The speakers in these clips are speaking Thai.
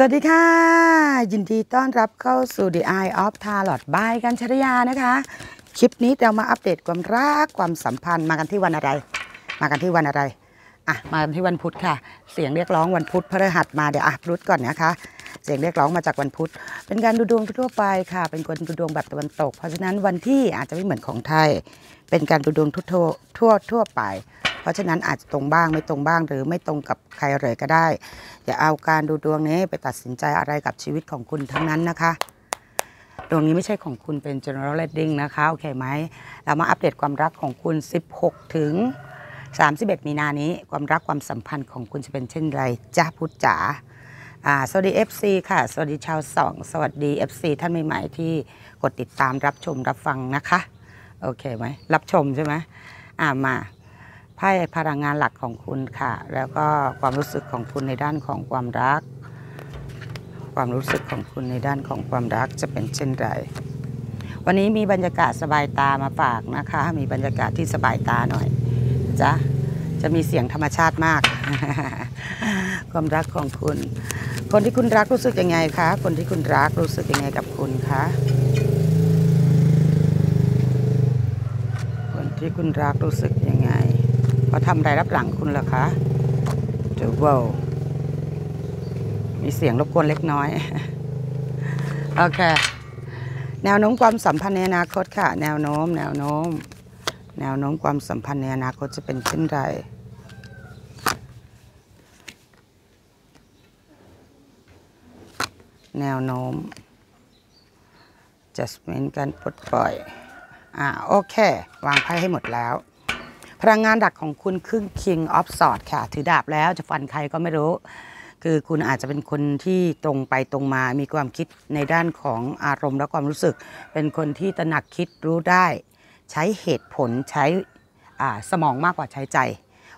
สวัสดีค่ะ ยินดีต้อนรับเข้าสู่ The Eye of Tarot บ y กัญชริยานะคะคลิปนี้เรามาอัปเดตความรักความสัมพันธ์ มากันที่วันอะไร มากันที่วันอะไร อ่ะมากันที่วันพุธค่ะ เสียงเรียกร้องวันพุธพระรหัสมาเดี๋ยวอ่ะพุธก่อนนะคะ เสียงเรียกร้องมาจากวันพุธ เป็นการดูดวงทั่วไป ค่ะ เป็นคนดูดวงแบบตะวันตก เพราะฉะนั้นวันที่อาจจะไม่เหมือนของไทย เป็นการดูดวงทั่วทั่วทั่วไปราะฉะนั้นอาจจะตรงบ้างไม่ตรงบ้าง หรือไม่ตรงกับใครเลยก็ได้ อย่าเอาการดูดวงนี้ไปตัดสินใจอะไรกับชีวิตของคุณทั้งนั้นนะคะดวงนี้ไม่ใช่ของคุณเป็น general reading นะคะ โอเคไหมเรามาอัปเดตความรักของคุณ 16 ถึง 31 มีนานี้ ความรักความสัมพันธ์ของคุณจะเป็นเช่นไรจ้าพุทธจ๋าสวัสดี FC ค่ะ สวัสดีชาวสองสวัสดี FC ท่านใหม่ๆ ที่กดติดตามรับชมรับฟังนะคะโอเคไหมรับชมใช่ไหมอ่ามาไพ่พลังงานหลักของคุณค่ะ แล้วก็ความรู้สึกของคุณในด้านของความรัก ความรู้สึกของคุณในด้านของความรักจะเป็นเช่นไรวันนี้มีบรรยากาศสบายตามาฝากนะคะ มีบรรยากาศที่สบายตาหน่อยจ้ะจะมีเสียงธรรมชาติมาก ความรักของคุณ คนที่คุณรักรู้สึกยังไงคะคนที่คุณรักรู้สึกยังไงกับคุณคะคนที่คุณรักรู้สึกยังไงเขาทำราย รับหลังคุณเหรอคะเดีว้ามีเสียงรบกวนเล็กน้อย โอเค แนวโน้มความสัมพันธ์ในอนาคตค่ะ แนวโน้ม แนวโน้ม แนวโน้มความสัมพันธ์ในอนาคตจะเป็นเช่นไร แนวโน้ม จัดเม้นการปลดปล่อย อ่า โอเค วางไพ่ให้หมดแล้วพลังงานดักของคุณครึ่ง King of s อ o r d ค่ะถือดาบแล้วจะฟันใครก็ไม่รู้ คือคุณอาจจะเป็นคนที่ตรงไปตรงมา มีความคิดในด้านของอารมณ์และความรู้สึก เป็นคนที่ตระหนักคิดรู้ได้ ใช้เหตุผลใช้สมองมากกว่าใช้ใจ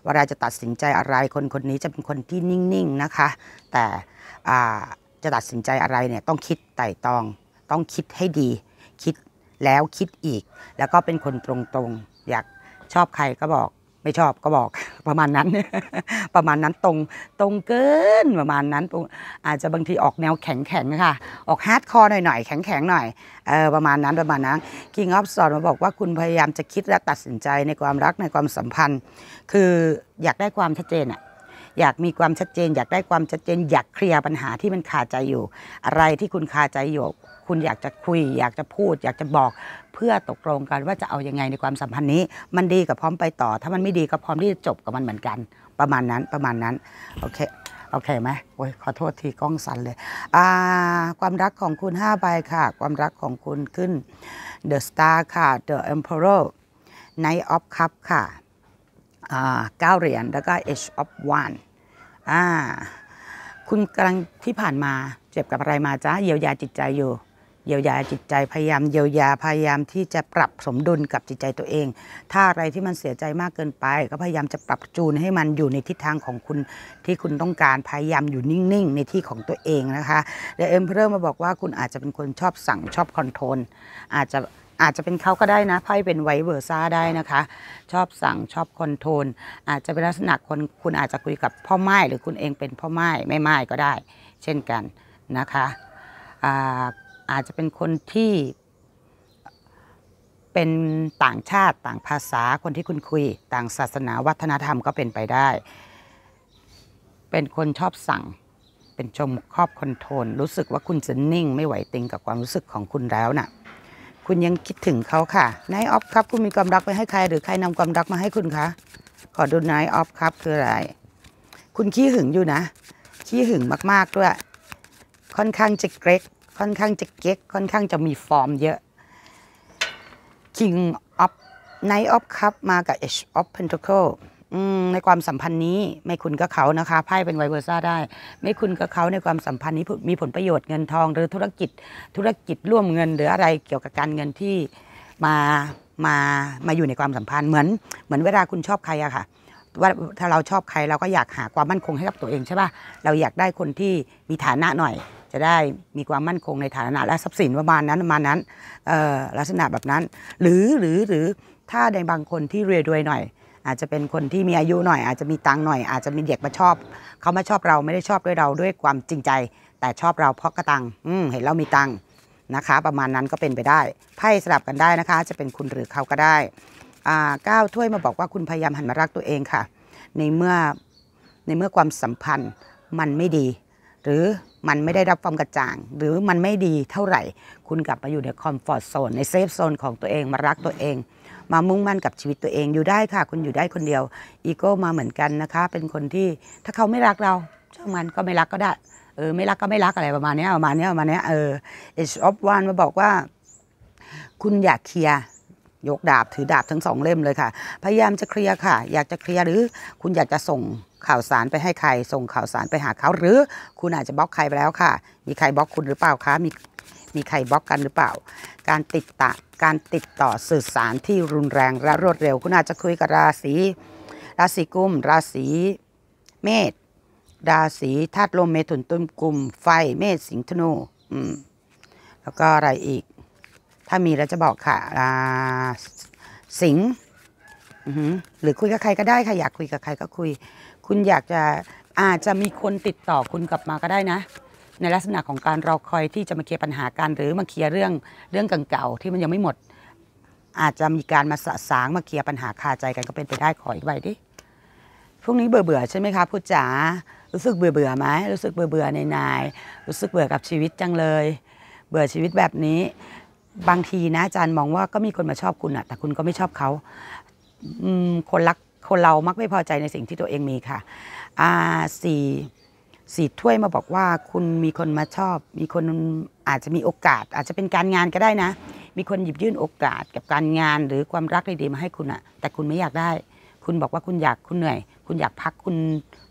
เวลาจะตัดสินใจอะไร คนคนนี้จะเป็นคนที่นิ่งๆนะคะ แต่จะตัดสินใจอะไรเนี่ย ต้องคิดไต่ตอง ต้องคิดให้ดี คิดแล้วคิดอีก แล้วก็เป็นคนตรงๆอยากชอบใครก็บอกไม่ชอบก็บอกประมาณนั้น ประมาณนั้นตรงตรงเกินประมาณนั้น อาจจะบางทีออกแนวแข็งแข็งค่ะออกฮาร์ดคอร์หน่อยๆ แข็งแข็งหน่อยเออประมาณนั้นประมาณนั้นกิงออฟสอนมาบอกว่าคุณพยายามจะคิดและตัดสินใจในความรักในความสัมพันธ์ คืออยากได้ความชัดเจนอะอยากมีความชัดเจน อยากได้ความชัดเจน อยากเคลียร์ปัญหาที่มันคาใจอยู่ อะไรที่คุณคาใจอยู่คุณอยากจะคุย อยากจะพูด อยากจะบอกเพื่อตกลงกันว่าจะเอายังไงในความสัมพันธ์นี้ มันดีกับพร้อมไปต่อ ถ้ามันไม่ดีก็พร้อมที่จะจบกับมันเหมือนกัน ประมาณนั้นประมาณนั้น โอเค โอเคไหมโอ้ยขอโทษทีกล้องสั่นเลย อ่า ความรักของคุณ5ใบค่ะ ความรักของคุณขึ้น The Star ค่ะ The Emperor Knight of Cup ค่ะอ่าเก้าเหรียญแล้วก็ Age of One อ่าคุณกำลังที่ผ่านมาเจ็บกับอะไรมาจ้าเยียวยาจิตใจอยู่ยียวยาจิตใจพยายามเยียวยาพยายามที่จะปรับสมดุลกับจิตใจตัวเอง ถ้าอะไรที่มันเสียใจมากเกินไปก็พยายามจะปรับจูนให้มันอยู่ในทิศทางของคุณที่คุณต้องการพยายามอยู่นิ่งๆ ในที่ของตัวเองนะคะแล้วเอ็มเริ่มมาบอกว่าคุณอาจจะเป็นคนชอบสั่งชอบคอนโทรลอาจจะอาจจะเป็นเขาก็ได้นะไพ่เป็นไวเวอร์ซ่าได้นะคะ ชอบสั่งชอบคอนโทรลอาจจะเป็นลักษณะคนคุณอาจจะคุยกับพ่อไม้หรือคุณเองเป็นพ่อไม้แม่ไม้ก็ได้ เช่นกันนะคะอาจจะเป็นคนที่เป็นต่างชาติต่างภาษาคนที่คุณคุย ต่างศาสนาวัฒนธรรมก็เป็นไปได้ เป็นคนชอบสั่ง เป็นชมครอบคอนโทรลรู้สึกว่าคุณจะนิ่ง ไม่ไหวติงกับความรู้สึกของคุณแล้วนะ่ะ คุณยังคิดถึงเขาค่ะนายออฟครับคุณมีความรักไปให้ใคร หรือใครนำความรักมาให้คุณคะขอดูนายออฟครับคืออะไร คุณขี้หึงอยู่นะขี้หึงมากๆด้วย ค่อนข้างจะเกรกค่อนข้างจะเก๊กค่อนข้างจะมีฟอร์มเยอะ King of Knight of Cup มากับ Edge of Pentacle ในความสัมพันธ์นี้ไม่คุณกับเขานะคะไพ่เป็นไวเวอร์ซ่าได้ ไม่คุณกับเขาในความสัมพันธ์นี้มีผลประโยชน์เงินทอง หรือธุรกิจธุรกิจร่วมเงินหรืออะไรเกี่ยวกับการเงินที่มามามาอยู่ในความสัมพันธ์เหมือน เหมือนเวลาคุณชอบใครอะค่ะว่าถ้าเราชอบใครเราก็อยากหาความมั่นคงให้กับตัวเองใช่ป่ะเราอยากได้คนที่มีฐานะหน่อยจะได้มีความมั่นคงในฐานะและทรัพย์สินประมาณนั้นประมาณนั้นลักษณะแบบนั้น หรือหรือหรือถ้าในบางคนที่รวยรวยหน่อย อาจจะเป็นคนที่มีอายุหน่อย อาจจะมีตังหน่อยอาจจะมีเด็กมาชอบเขามาชอบเราไม่ได้ชอบด้วยเราด้วยความจริงใจ แต่ชอบเราเพราะกระตังเห็นเรามีตังนะคะ ประมาณนั้นก็เป็นไปได้ไพ่สลับกันได้นะคะ จะเป็นคุณหรือเขาก็ได้ก้าวถ้วยมาบอกว่าคุณพยายามหันมารักตัวเองค่ะในเมื่อในเมื่อความสัมพันธ์มันไม่ดี หรือมันไม่ได้รับความกระจ่าง หรือมันไม่ดีเท่าไหร่ คุณกลับมาอยู่ในคอมฟอร์ทโซนในเซฟโซนของตัวเองมารักตัวเอง มามุ่งมั่นกับชีวิตตัวเองอยู่ได้ค่ะ คุณอยู่ได้คนเดียวอีโก้มาเหมือนกันนะคะ เป็นคนที่ถ้าเขาไม่รักเราช่างมันก็ไม่รักก็ได้ เออไม่รักก็ไม่รักอะไรประมาณนี้ประมาณนี้ประมาณนี้เออเอชออฟวันมาบอกว่า คุณอยากเคลียร์ยกดาบถือดาบทั้งสองเล่มเลยค่ะ พยายามจะเคลียร์ค่ะ อยากจะเคลียร์หรือคุณอยากจะส่งข่าวสารไปให้ใครส่งข่าวสารไปหาเขา หรือคุณอาจจะบล็อกใครไปแล้วค่ะ มีใครบล็อกคุณหรือเปล่าคะมีมีใครบล็อกกันหรือเปล่า การติดต่อการติดต่อสื่อสารที่รุนแรงและรวดเร็ว คุณอาจจะคุยกับราศีราศีกุม ราศีเมษราศีธาตุลมเมถุนตุมกุม ไฟเมษสิงห์ธนู อืม แล้วก็อะไรอีก ถ้ามีแล้วจะบอกค่ะสิงห์หรือคุยกับใครก็ได้ค่ะอยากคุยกับใครก็คุย คุณอยากจะอาจจะมีคนติดต่อคุณกลับมาก็ได้นะ ในลักษณะของการรอคอยที่จะมาเคลียร์ปัญหากันหรือมาเคลียร์เรื่องเรื่องเก่าๆที่มันยังไม่หมด อาจจะมีการมาสะสางมาเคลียร์ปัญหาคาใจกันก็เป็นไปได้ขออีกใบดิพรุ่งนี้เบื่อๆใช่ไหมคะพูดจ๋ารู้สึกเบื่อๆไหมรู้สึกเบื่อๆในนายรู้สึกเบื่อกับชีวิตจังเลย เบื่อชีวิตแบบนี้ บางทีนะอาจารย์มองว่าก็มีคนมาชอบคุณอะแต่คุณก็ไม่ชอบเขาคนรักคนเรามักไม่พอใจในสิ่งที่ตัวเองมีค่ะ อ่าสี่สี่ถ้วยมาบอกว่าคุณมีคนมาชอบ มีคนอาจจะมีโอกาส อาจจะเป็นการงานก็ได้นะ มีคนหยิบยื่นโอกาสกับการงานหรือความรักดีๆมาให้คุณอะแต่คุณไม่อยากได้ คุณบอกว่าคุณอยากคุณเหนื่อย คุณอยากพักคุณ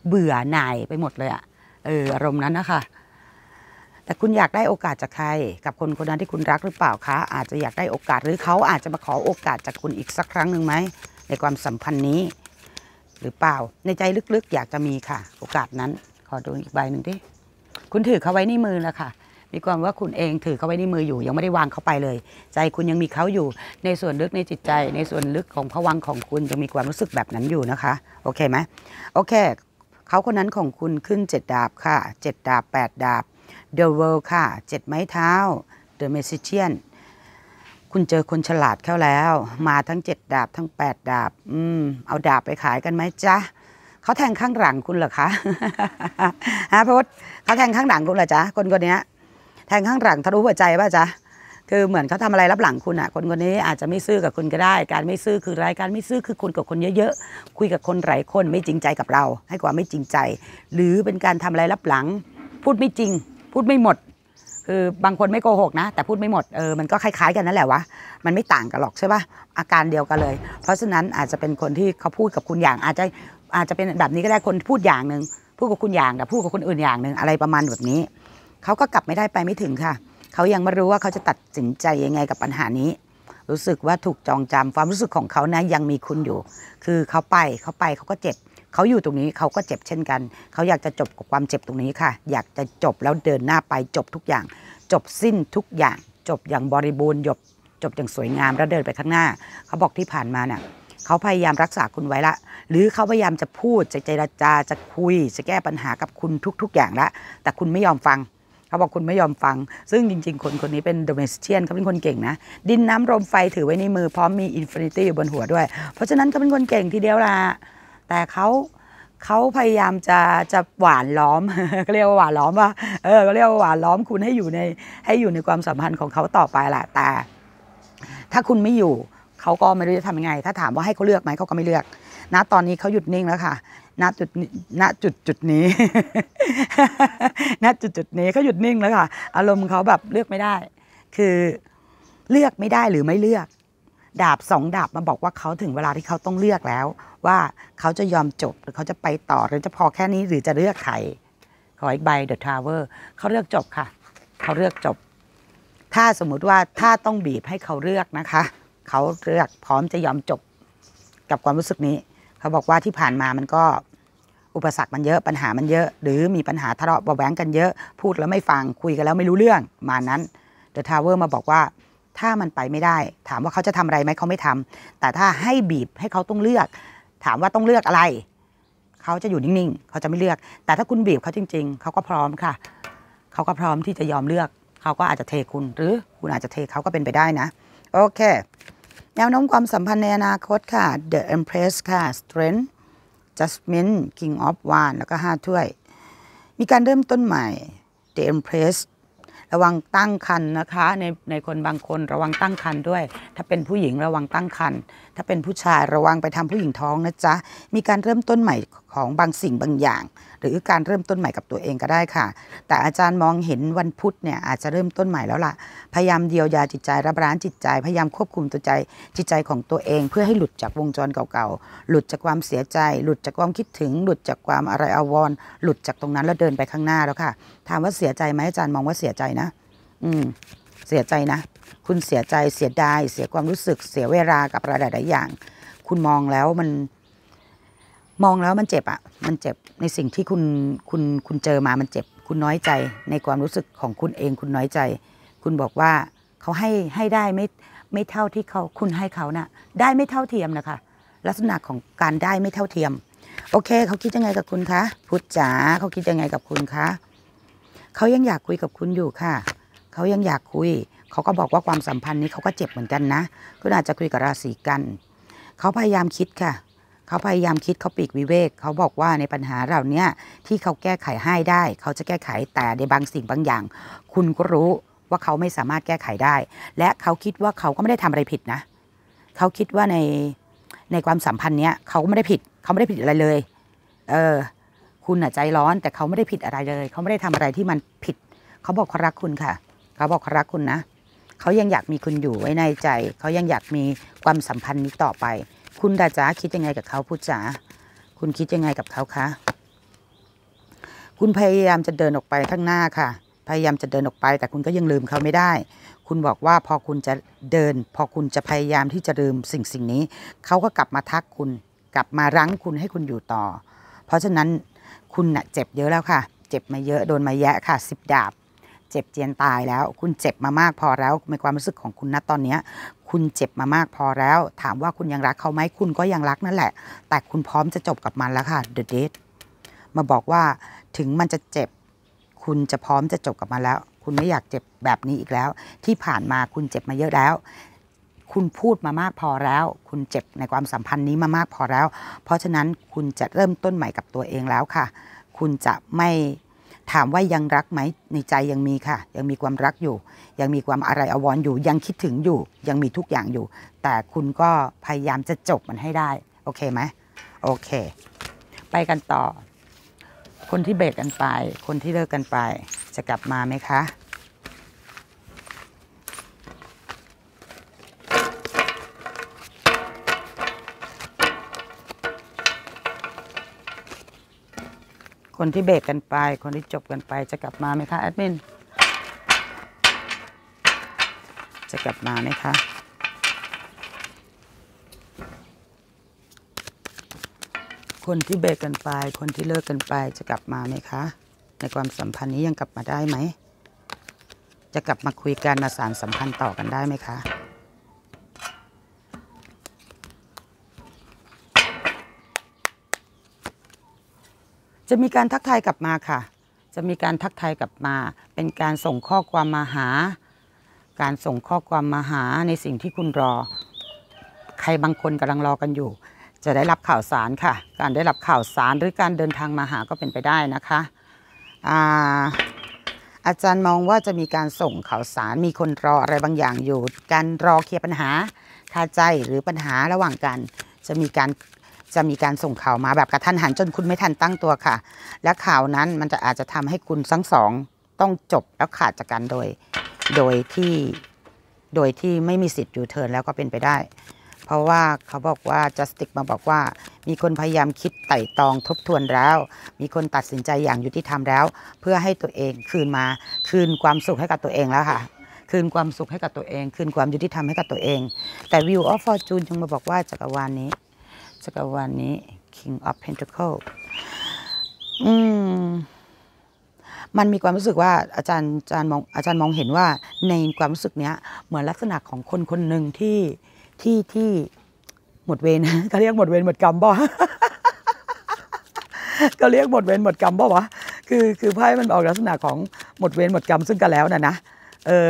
เบื่อหน่ายไปหมดเลยอะเอออารมณ์นั้นนะคะ แต่คุณอยากได้โอกาสจากใคร กับคนคนนั้นที่คุณรักหรือเปล่าคะ อาจจะอยากได้โอกาสหรือเขาอาจจะมาขอโอกาสจากคุณอีกสักครั้งหนึ่งไหมในความสัมพันธ์นี้ หรือเปล่าในใจลึกๆ อยากจะมีค่ะ โอกาสนั้นขอดูอีกใบหนึ่งดิคุณถือเขาไว้ในมือแล้วค่ะมีความว่าคุณเองถือเขาไว้ในมืออยู่ ยังไม่ได้วางเขาไปเลย ใจคุณยังมีเขาอยู่ ในส่วนลึกในจิตใจในส่วนลึกของผวังของคุณยังมีความรู้สึกแบบนั้นอยู่นะคะโอเคไหมโอเค เขาคนนั้นของคุณขึ้น 7 ดาบค่ะ 7 ดาบ 8 ดาบ The World ค่ะ 7 ไม้เท้า The Magician คุณเจอคนฉลาดเข้าแล้ว มาทั้งเจ็ดดาบทั้งแปดดาบ อืม เอาดาบไปขายกันไหมจ๊ะเขาแทงข้างหลังคุณเหรอคะฮะพธเขาแทงข้างหลังคุณเหรอจ๊ะคนคนนี้แทงข้างหลังทะลุหัวใจป่ะจ๊ะคือเหมือนเขาทำอะไรรับหลังคุณอะคนคนนี้อาจจะไม่ซื่อกับคุณก็ได้ การไม่ซื่อคือรายการไม่ซื่อคือคุณกับคนเยอะๆคุยกับคนหลายคนไม่จริงใจกับเราให้ความไม่จริงใจ หรือเป็นการทำอะไรรับหลัง พูดไม่จริง พูดไม่หมดคือบางคนไม่โกหก นะ แต่พูดไม่หมดเออมันก็คล้ายๆกันนั่นแหละวะมันไม่ต่างกันหรอกใช่ป่ะอาการเดียวกันเลย เพราะฉะนั้นอาจจะเป็นคนที่เขาพูดกับคุณอย่าง อาจจะอาจจะเป็นแบบนี้ก็ได้คนพูดอย่างหนึ่งพูดกับคุณอย่างแต่พูดกับคนอื่นอย่างหนึ่งอะไรประมาณแบบนี้เขาก็กลับไม่ได้ไปไม่ถึงค่ะเขายังไม่รู้ว่าเขาจะตัดสินใจยังไงกับปัญหานี้ รู้สึกว่าถูกจองจำความรู้สึกของเขานะยังมีคุณอยู่ คือเขาไปเขาไปเขาก็เจ็บเขาอยู่ตรงนี้เขาก็เจ็บเช่นกัน เขาอยากจะจบกับความเจ็บตรงนี้ค่ะ อยากจะจบแล้วเดินหน้าไปจบทุกอย่าง จบสิ้นทุกอย่าง จบอย่างบริบูรณ์จบจบอย่างสวยงามแล้วเดินไปข้างหน้า เขาบอกที่ผ่านมาเนี่ยเขาพยายามรักษาคุณไว้ละ หรือเขาพยายามจะพูดจะเจรจาจะคุยจะแก้ปัญหากับคุณทุกๆ อย่างละ แต่คุณไม่ยอมฟังเขาบอกคุณไม่ยอมฟัง ซึ่งจริงๆคนคนนี้เป็นโดเมสเชียนเขาเป็นคนเก่งนะดินน้ำลมไฟถือไว้ในมือ พร้อมมีอินฟินิตี้อยู่บนหัวด้วย เพราะฉะนั้นเขาเป็นคนเก่งทีเดียวละแต่เขาเขาพยายามจะจะหวานล้อมเขาเรียกว่าหวานล้อมว่า เออเขาเรียกว่าหวานล้อมคุณให้อยู่ใน ให้อยู่ในความสัมพันธ์ของเขาต่อไปแหละ แต่ ถ้าคุณไม่อยู่ เขาก็ไม่รู้จะทำยังไง ถ้าถามว่าให้เขาเลือกไหมเขาก็ไม่เลือก ณ ตอนนี้เขาหยุดนิ่งแล้วค่ะ ณ จุดณ จุดจุดนี้ ณ จุดจุดนี้เขาหยุดนิ่งแล้วค่ะ อารมณ์เขาแบบเลือกไม่ได้ คือเลือกไม่ได้หรือไม่เลือกดาบสองดาบมาบอกว่าเขาถึงเวลาที่เขาต้องเลือกแล้ว ว่าเขาจะยอมจบ หรือเขาจะไปต่อหรือจะพอแค่นี้หรือจะเลือกใครขออีกใบเดอะทาวเวอร์เขาเลือกจบค่ะเขาเลือกจบ ถ้าสมมุติว่าถ้าต้องบีบให้เขาเลือกนะคะเขาเลือกพร้อมจะยอมจบ กับความรู้สึกนี้เขาบอกว่าที่ผ่านมามันก็ อุปสรรคมันเยอะปัญหามันเยอะ หรือมีปัญหาทะเลาะเบาแหวงกันเยอะ พูดแล้วไม่ฟังคุยกันแล้วไม่รู้เรื่องมานั้นเดอะทาวเวอร์มาบอกว่าถ้ามันไปไม่ได้ถามว่าเขาจะทำอะไรไหมเขาไม่ทำ แต่ถ้าให้บีบให้เขาต้องเลือกถามว่าต้องเลือกอะไรเขาจะอยู่นิ่งๆเขาจะไม่เลือกแต่ถ้าคุณบีบเขาจริง ๆ เขาก็พร้อมค่ะ เขาก็พร้อมที่จะยอมเลือกเขาก็อาจจะเทคุณหรือคุณอาจจะเทเขาก็เป็นไปได้นะโอเคแนวโน้มความสัมพันธ์ในอนาคตค่ะ The Empress ค่ะ Strength Judgment King of w a n d แล้วก็5ถ้วย มีการเริ่มต้นใหม่ The Empress ระวังตั้งคันนะคะในในคนบางคนระวังตั้งคันด้วย ถ้าเป็นผู้หญิงระวังตั้งคันถ้าเป็นผู้ชายระวังไปทำผู้หญิงท้องนะจ๊ะ มีการเริ่มต้นใหม่ของบางสิ่งบางอย่าง หรือการเริ่มต้นใหม่กับตัวเองก็ได้ค่ะ แต่อาจารย์มองเห็นวันพุธเนี่ยอาจจะเริ่มต้นใหม่แล้วล่ะ พยายามเดียวยาจิตใจระบร้านจิตใจ พยายามควบคุมตัวใจ จิตใจของตัวเอง เพื่อให้หลุดจากวงจรเก่าๆหลุดจากความเสียใจ หลุดจากความคิดถึง หลุดจากความอะไรอาวร หลุดจากตรงนั้นแล้วเดินไปข้างหน้าแล้วค่ะถามว่าเสียใจไหมอาจารย์มองว่าเสียใจนะ อืม เสียใจนะ คุณเสียใจเสียดายเสียความรู้สึก เสียเวลากับอะไรหลายอย่าง คุณมองแล้วมันมองแล้วมันเจ็บอะมันเจ็บในสิ่งที่คุณคุณคุณเจอมา มันเจ็บคุณน้อยใจในความรู้สึกของคุณเองคุณน้อยใจ คุณบอกว่าเขาให้ให้ได้ไม่ไม่เท่าที่เขาคุณให้เขานะ่ะได้ไม่เท่าเทียมนะคะ ลักษณะของการได้ไม่เท่าเทียม โอเค เขาคิดยังไงกับคุณคะพุทธจ๋าเขาคิดยังไงกับคุณคะ เขายังอยากคุยกับคุณอยู่ค่ะเขายังอยากคุยเขาก็บอกว่าความสัมพันธ์นี้เขาก็เจ็บเหมือนกันนะคุณอาจจะคุยกับราศีกันเขาพยายามคิดค่ะเขาพยายามคิดเขาปีกวิเวกเขาบอกว่าในปัญหาเหล่านี้ที่เขาแก้ไขให้ได้ เขาจะแก้ไขแต่ในบางสิ่งบางอย่าง คุณก็รู้ว่าเขาไม่สามารถแก้ไขได้ และเขาคิดว่าเขาก็ไม่ได้ทำอะไรผิดนะ เขาคิดว่าในในความสัมพันธ์เนี้ยเขาก็ไม่ได้ผิด เขาไม่ได้ผิดอะไรเลย เออ คุณอ่ะใจร้อนแต่เขาไม่ได้ผิดอะไรเลย เขาไม่ได้ทำอะไรที่มันผิด เขาบอกเขารักคุณค่ะ เขาบอกเขารักคุณนะเขายังอยากมีคุณอยู่ไว้ในใจ เขายังอยากมีความสัมพันธ์นี้ต่อไปคุณดาจ๋าคิดยังไงกับเขาพูดจ๋าคุณคิดยังไงกับเขาคะ คุณพยายามจะเดินออกไปข้างหน้าค่ะ พยายามจะเดินออกไปแต่คุณก็ยังลืมเขาไม่ได้ คุณบอกว่าพอคุณจะเดิน พอคุณจะพยายามที่จะลืมสิ่งสิ่งนี้ เขาก็กลับมาทักคุณ กลับมารั้งคุณให้คุณอยู่ต่อ เพราะฉะนั้นคุณนะ่ะเจ็บเยอะแล้วค่ะ เจ็บมาเยอะโดนมาแยะค่ะสิบดาบ เจ็บเจียนตายแล้ว คุณเจ็บมามากพอแล้วในความรู้สึกของคุณนะตอนนี้ยคุณเจ็บมามากพอแล้วถามว่าคุณยังรักเขาไหมคุณก็ยังรักนั่นแหละแต่คุณพร้อมจะจบกับมันแล้วค่ะเดอะเดมาบอกว่าถึงมันจะเจ็บคุณจะพร้อมจะจบกับมันแล้ว คุณไม่อยากเจ็บแบบนี้อีกแล้ว ที่ผ่านมาคุณเจ็บมาเยอะแล้ว คุณพูดมามากพอแล้วคุณเจ็บในความสัมพันธ์นี้มามากพอแล้วเพราะฉะนั้นคุณจะเริ่มต้นใหม่กับตัวเองแล้วค่ะ คุณจะไม่ถามว่ายังรักไหม ในใจยังมีค่ะ ยังมีความรักอยู่ ยังมีความอะไรอวรอยู่ ยังคิดถึงอยู่ ยังมีทุกอย่างอยู่ แต่คุณก็พยายามจะจบมันให้ได้ โอเคไหม โอเค ไปกันต่อ คนที่เบรกกันไป คนที่เลิกกันไปจะกลับมาไหมคะคนที่เบรกกันไปคนที่จบกันไปจะกลับมาไหมคะแอดมิน จะกลับมาไหมคะ คนที่เบรกกันไป คนที่เลิกกันไปจะกลับมาไหมคะ ในความสัมพันธ์นี้ยังกลับมาได้ไหม จะกลับมาคุยกันมาสารสัมพันธ์ต่อกันได้ไหมคะจะมีการทักทายกลับมาค่ะ จะมีการทักทายกลับมา เป็นการส่งข้อความมาหา การส่งข้อความมาหาในสิ่งที่คุณรอ ใครบางคนกำลังรอกันอยู่ จะได้รับข่าวสารค่ะ การได้รับข่าวสารหรือการเดินทางมาหาก็เป็นไปได้นะคะอาอาจารย์มองว่าจะมีการส่งข่าวสาร มีคนรออะไรบางอย่างอยู่ การรอเคลียร์ปัญหาคาใจหรือปัญหาระหว่างกัน จะมีการจะมีการส่งข่าวมาแบบกระทันหันจนคุณไม่ทันตั้งตัวค่ะ และข่าวนั้นมันจะอาจจะทำให้คุณทั้งสอง ต้องจบแล้วขาดจากกันโดย โดยที่โดยที่ไม่มีสิทธิ์อยู่เทินแล้วก็เป็นไปได้ เพราะว่าเขาบอกว่าจัสติกมาบอกว่า มีคนพยายามคิดไต่ตองทบทวนแล้ว มีคนตัดสินใจอย่างยุติธรรมแล้ว เพื่อให้ตัวเองคืนมาคืนความสุขให้กับตัวเองแล้วค่ะ คืนความสุขให้กับตัวเอง คืนความยุติธรรมให้กับตัวเอง แต่วิวออฟฟอร์จูนยังมาบอกว่าจักรวาลนนี้จักรวาลนี้ King of Pentacle อืมมันมีความรู้สึกว่าอาจารย์อาจารย์มอง อาจารย์มองเห็นว่า ในความรู้สึกเนี้ยเหมือนลักษณะของคนคนหนึ่งที่ที่ที่ หมดเวรเขาเรียกหมดเวรหมดกรรมบ่ก็เรียกหมดเวรหมดกรรมบ่วะคือ คือไพ่มันออกลักษณะของหมดเวรหมดกรรมซึ่งกันแล้วนะนะเออ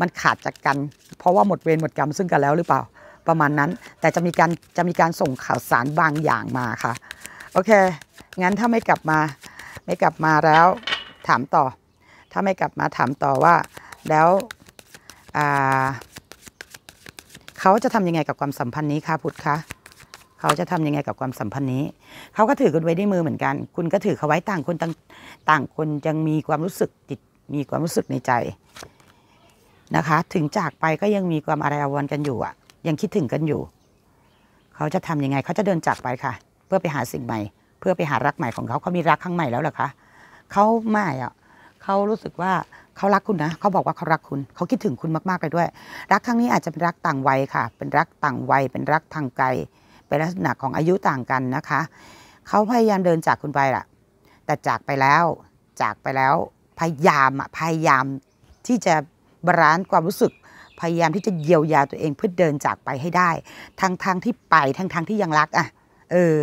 มันขาดจากกันเพราะว่าหมดเวรหมดกรรมซึ่งกันแล้วหรือเปล่าประมาณนั้นแต่จะมีการจะมีการส่งข่าวสารบางอย่างมาค่ะโอเคงั้นถ้าไม่กลับมาไม่กลับมาแล้วถามต่อ ถ้าไม่กลับมาถามต่อว่าแล้วเขาจะทำยังไงกับความสัมพันธ์นี้คะพุทธคะเขาจะทำยังไงกับความสัมพันธ์นี้ เขาก็ถือกันไว้ในมือเหมือนกัน คุณก็ถือเขาไว้ต่างคนต่างต่างคนยังมีความรู้สึกจิตมีความรู้สึกในใจ นะคะถึงจากไปก็ยังมีความอะไรอาวรกันอยู่อะยังคิดถึงกันอยู่ เขาจะทํำยังไง เขาจะเดินจากไปค่ะ เพื่อไปหาสิ่งใหม่ เพื่อไปหารักใหม่ของเขา เขามีรักครั้งใหม่แล้วหรอคะเขาไม่อ่ะเขารู้สึกว่าเขารักคุณนะ เขาบอกว่าเขารักคุณ เขาคิดถึงคุณมากๆเลยด้วย รักครั้งนี้อาจจะเป็นรักต่างวัยค่ะ เป็นรักต่างวัยเป็นรักทางไกล เป็นลักษณะของอายุต่างกันนะคะ เขาพยายามเดินจากคุณไปล่ะแต่จากไปแล้ว จากไปแล้ว พยายามอะพยายามที่จะบรานความรู้สึกพยายามที่จะเยียวยาตัวเองเพื่อเดินจากไปให้ได้ทั้งทางที่ไปทั้งทางที่ยังรักอ่ะ เออ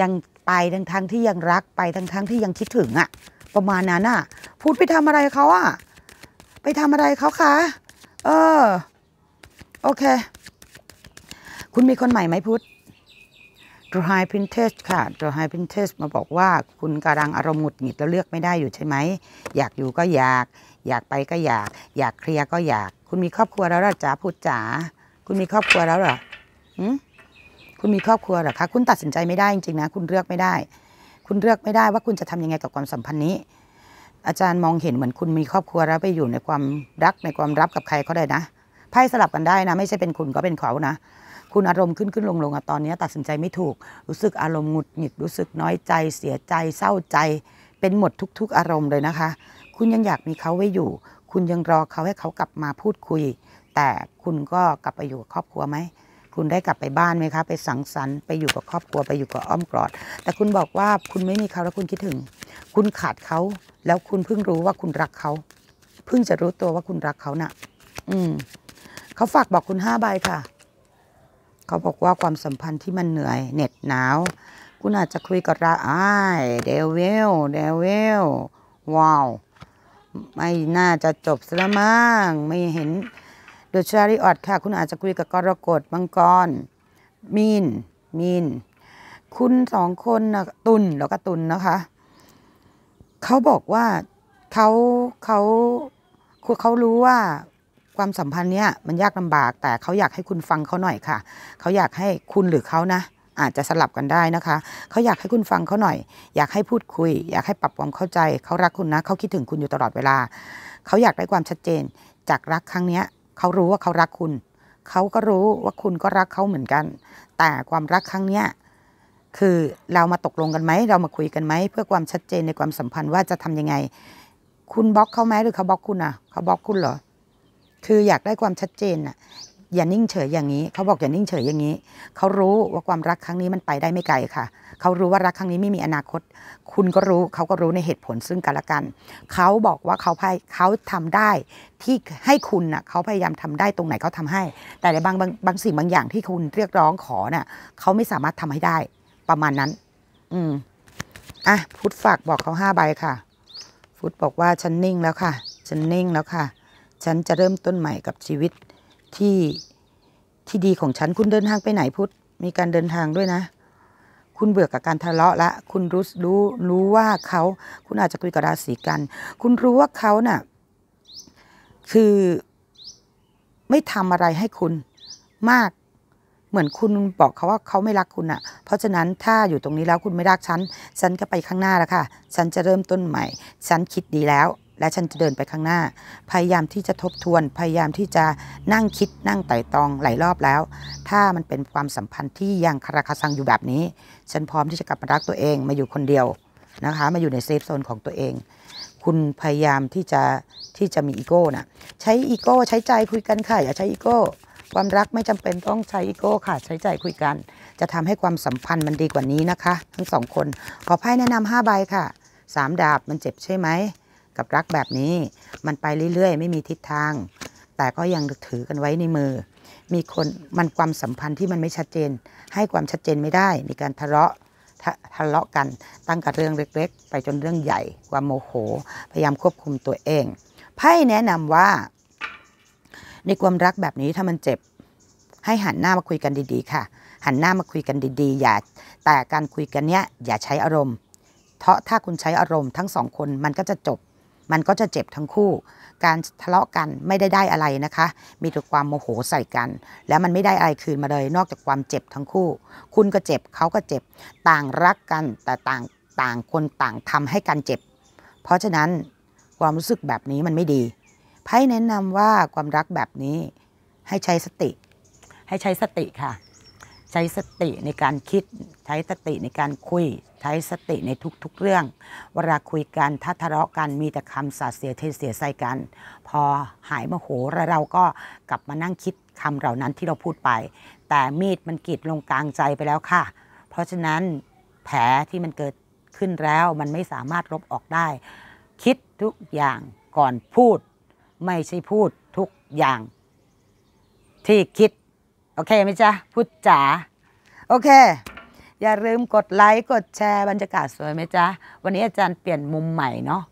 ยังไปทั้งทางที่ยังรักไปทั้งทางที่ยังคิดถึงอ่ะ ประมาณนั้นอ่ะพูดไปทำอะไรเขาอ่ะไปทำอะไรเขาคะเออ โอเค คุณมีคนใหม่ไหมพุทธ The High Princess ค่ะ The High Princess มาบอกว่าคุณกำลังอารมณ์หงุดหงิดแล้วเลือกไม่ได้อยู่ใช่ไหม อยากอยู่ก็อยากอยากไปก็อยาก อยากเคลียร์ก็อยาก คุณมีครอบครัวแล้วหรอจ๋าพูดจ๋าคุณมีครอบครัวแล้วหรอคุณมีครอบครัวหรอคะคุณตัดสินใจไม่ได้จริงๆนะคุณเลือกไม่ได้ คุณเลือกไม่ได้ว่าคุณจะทำยังไงกับความสัมพันธ์นี้ อาจารย์มองเห็นเหมือนคุณมีครอบครัวแล้ว ไปอยู่ในความรักในความรับกับใครเขาได้นะไพ่สลับกันได้นะ ไม่ใช่เป็นคุณก็เป็นเขานะคุณอารมณ์ขึ้นขึ้นลงลงอะตอนนี้ตัดสินใจไม่ถูก รู้สึกอารมณ์หงุดหงิดรู้สึกน้อยใจ เสียใจ เศร้าใจ เป็นหมดทุกๆ อารมณ์เลยนะคะคุณยังอยากมีเขาไว้อยู่ คุณยังรอเขาให้เขากลับมาพูดคุย แต่คุณก็กลับไปอยู่กับครอบครัวไหม คุณได้กลับไปบ้านไหมคะ ไปสังสรรค์ ไปอยู่กับครอบครัว ไปอยู่กับอ้อมกอด แต่คุณบอกว่าคุณไม่มีเขา แล้วคุณคิดถึง คุณขาดเขา แล้วคุณเพิ่งรู้ว่าคุณรักเขา เพิ่งจะรู้ตัวว่าคุณรักเขานะ่ะ อืม เขาฝากบอกคุณห้าใบค่ะ เขาบอกว่าความสัมพันธ์ที่มันเหนื่อยเหน็ดหนาว คุณอาจจะคุยกับราอ้าย เดวิลเดวิลว้าวไม่น่าจะจบซะแล้วมั้งไม่เห็นดูชาริออดค่ะ คุณอาจจะคุยกับกรกฎมังกรมีนมีนคุณสองคนนะตุนแล้วก็ตุนนะคะ เขาบอกว่าเขาเขาเขารู้ว่าความสัมพันธ์เนี้ยมันยากลำบากแต่เขาอยากให้คุณฟังเขาหน่อยค่ะ เขาอยากให้คุณหรือเขานะอาจจะสลับกันได้นะคะ เขาอยากให้คุณฟังเขาหน่อย อยากให้พูดคุย อยากให้ปรับความเข้าใจ เขารักคุณนะเขาคิดถึงคุณอยู่ตลอดเวลา เขาอยากได้ความชัดเจน จากรักครั้งนี้เขารู้ว่าเขารักคุณ เขาก็รู้ว่าคุณก็รักเขาเหมือนกัน แต่ความรักครั้งนี้คือเรามาตกลงกันไหม เรามาคุยกันไหมเพื่อความชัดเจนในความสัมพันธ์ว่าจะทํำยังไง คุณบล็อกเขาไหมหรือเขาบล็อกคุณอ่ะเขาบล็อกคุณเหรอ คืออยากได้ความชัดเจนอ่ะอย่านิ่งเฉยอย่างนี้เขาบอกอย่านิ่งเฉยอย่างนี้เขารู้ว่าความรักครั้งนี้มันไปได้ไม่ไกลค่ะเขารู้ว่ารักครั้งนี้ไม่มีอนาคต คุณก็รู้เขาก็รู้ในเหตุผลซึ่งกันและกันเขาบอกว่าเขาพยเขาทำได้ ที่ให้คุณน่ะเขาพยายามทำได้ตรงไหนเขาทำให้ แต่ในบางบางบางสิ่งบางอย่างที่คุณเรียกร้องขอน่ะเขาไม่สามารถทำให้ได้ ประมาณนั้น อืมอ่ะพุทธฝากบอกเขาห้าใบค่ะพุทธบอกว่าฉันนิ่ง แล้วค่ะฉันนิ่งแล้วค่ะ ฉันจะเริ่มต้นใหม่กับชีวิตที่ที่ดีของฉันคุณเดินทางไปไหนพุทธมีการเดินทางด้วยนะ คุณเบื่อกับการทะเลาะละคุณรู้รู้รู้ว่าเขา คุณอาจจะคุยกับราศีกัน คุณรู้ว่าเขาน่ะ คือไม่ทำอะไรให้คุณมากเหมือนคุณบอกเขาว่าเขาไม่รักคุณอะ่ะ เพราะฉะนั้นถ้าอยู่ตรงนี้แล้วคุณไม่รักฉัน ฉันก็ไปข้างหน้าแล้วค่ะ ฉันจะเริ่มต้นใหม่ ฉันคิดดีแล้วและฉันจะเดินไปข้างหน้า พยายามที่จะทบทวน พยายามที่จะนั่งคิดนั่งไต่ตองหลายรอบแล้ว ถ้ามันเป็นความสัมพันธ์ที่ยังคาราคาซังอยู่แบบนี้ ฉันพร้อมที่จะกลับมารักตัวเองมาอยู่คนเดียวนะคะ มาอยู่ในเซฟโซนของตัวเอง คุณพยายามที่จะที่จะมีอีโก้นะใช้อีโก้ ใช้ใจคุยกันค่ะอย่าใช้อีโก้ความรักไม่จำเป็นต้องใช้อีโก้ค่ะ ใช้ใจคุยกัน จะทำให้ความสัมพันธ์มันดีกว่านี้นะคะ ทั้งสองคนขอไพ่แนะนำ5ใบค่ะ 3 ดาบมันเจ็บใช่ไหมกับรักแบบนี้มันไปเรื่อยๆ ไม่มีทิศทาง แต่ก็ยังถือกันไว้ในมือ มีคนมันความสัมพันธ์ที่มันไม่ชัดเจน ให้ความชัดเจนไม่ได้มีการทะเลาะทะเลาะกันตั้งกับเรื่องเล็กๆ ไปจนเรื่องใหญ่ความโมโหพยายามควบคุมตัวเองไพ่แนะนำว่า ในความรักแบบนี้ถ้ามันเจ็บ ให้หันหน้ามาคุยกันดีๆ ค่ะ หันหน้ามาคุยกันดี ๆ อย่าแต่การคุยกันเนี้ยอย่าใช้อารมณ์เพราะถ้าคุณใช้อารมณ์ ทั้งสองคนมันก็จะจบมันก็จะเจ็บทั้งคู่ การทะเลาะกันไม่ได้ได้อะไรนะคะ มีแต่ความโมโหใส่กัน แล้วมันไม่ได้อะไรคืนมาเลย นอกจากความเจ็บทั้งคู่ คุณก็เจ็บ เขาก็เจ็บ ต่างรักกัน แต่ต่างต่างคนต่างทำให้กันเจ็บ เพราะฉะนั้นความรู้สึกแบบนี้มันไม่ดีไพ่แนะนำว่าความรักแบบนี้ให้ใช้สติ ให้ใช้สติค่ะใช้สติในการคิดใช้สติในการคุยใช้สติในทุกๆ เรื่อง เวลาคุยกันถ้าทะเลาะกันมีแต่คำสาเสียเทเสียใส่กัน พอหายโมโหแล้วเราก็กลับมานั่งคิดคำเหล่านั้นที่เราพูดไป แต่มีดมันกีดลงกลางใจไปแล้วค่ะ เพราะฉะนั้นแผลที่มันเกิดขึ้นแล้วมันไม่สามารถลบออกได้ คิดทุกอย่างก่อนพูดไม่ใช่พูดทุกอย่างที่คิดโอเคไหมจ๊ะ พุทธจ๋าโอเค อย่าลืมกดไลค์ กดแชร์บรรยากาศสวยไหมจ๊ะ วันนี้อาจารย์เปลี่ยนมุมใหม่เนาะ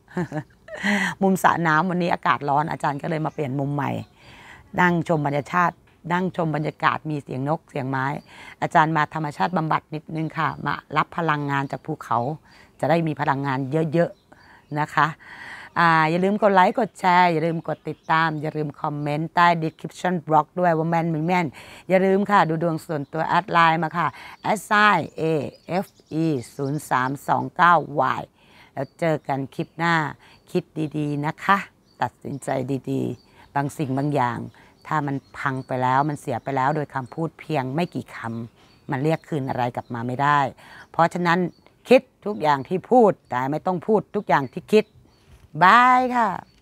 มุมสระน้ำวันนี้อากาศร้อน อาจารย์ก็เลยมาเปลี่ยนมุมใหม่นั่งชมบรรยากาศนั่งชมบรรยากาศมีเสียงนก เสียงไม้ อาจารย์มาธรรมชาติบำบัดนิดนึงค่ะ มารับพลังงานจากภูเขาจะได้มีพลังงานเยอะๆนะคะอย่าลืมกดไลค์กดแชร์อย่าลืมกดติดตาม อย่าลืมคอมเมนต์ใต้ description b l o c ด้วยว่าแมนไม่แมนอย่าลืมค่ะดูดวงส่วนตัวแอดไลน์มาค่ะ s i a f e 0 3 2 9 y แล้วเจอกันคลิปหน้าคิดดีๆ นะคะ ตัดสินใจดีๆ บางสิ่งบางอย่าง ถ้ามันพังไปแล้วมันเสียไปแล้วโดยคำพูดเพียงไม่กี่คำมันเรียกคืนอะไรกลับมาไม่ได้ เพราะฉะนั้นคิดทุกอย่างที่พูดแต่ไม่ต้องพูดทุกอย่างที่คิดบายค่ะ